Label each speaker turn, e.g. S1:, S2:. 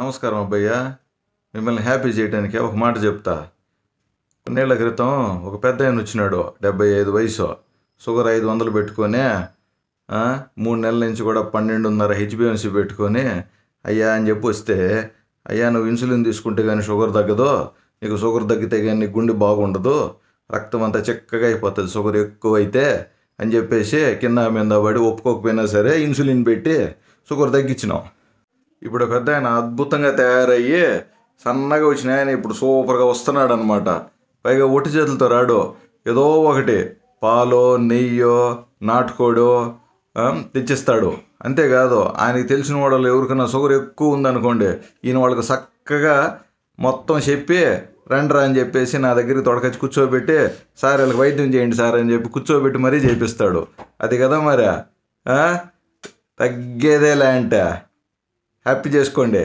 S1: నమస్కారం అబ్బయ్యా మిమ్మల్ని హ్యాపీ చేయడానికి ఒక మాట చెప్తా కొన్నేళ్ల క్రితం ఒక పెద్ద ఆయన వచ్చినాడు డెబ్బై ఐదు వయసు షుగర్ ఐదు వందలు పెట్టుకొని మూడు నెలల నుంచి కూడా పన్నెండున్నర హెచ్బిఎంసీ పెట్టుకొని అయ్యా అని చెప్పి వస్తే అయ్యా నువ్వు ఇన్సులిన్ తీసుకుంటే కానీ షుగర్ తగ్గదు నీకు షుగర్ తగ్గితే కానీ నీకు గుండె బాగుండదు రక్తం అంతా చిక్కగా అయిపోతుంది షుగర్ ఎక్కువ అయితే అని చెప్పేసి కింద మీద పడి ఒప్పుకోకపోయినా సరే ఇన్సులిన్ పెట్టి షుగర్ తగ్గించినావు ఇప్పుడు పెద్ద ఆయన అద్భుతంగా తయారయ్యి సన్నగా వచ్చిన ఆయన ఇప్పుడు సూపర్గా వస్తున్నాడు అనమాట పైగా ఒట్టి చేతులతో రాడు ఏదో ఒకటి పాలో నెయ్యో నాటుకోడో తెచ్చిస్తాడు అంతేకాదు ఆయనకి తెలిసిన వాళ్ళు ఎవరికైనా షుగర్ ఎక్కువ ఉందనుకోండి ఈయన వాళ్ళకి చక్కగా మొత్తం చెప్పి రా అని చెప్పేసి నా దగ్గర తొడకచ్చి కూర్చోబెట్టి సార్ వీళ్ళకి వైద్యం చేయండి సార్ అని చెప్పి కూర్చోబెట్టి మరీ చేపిస్తాడు అది కదా మరి తగ్గేదేలా అంటే హ్యాపీ చేసుకోండి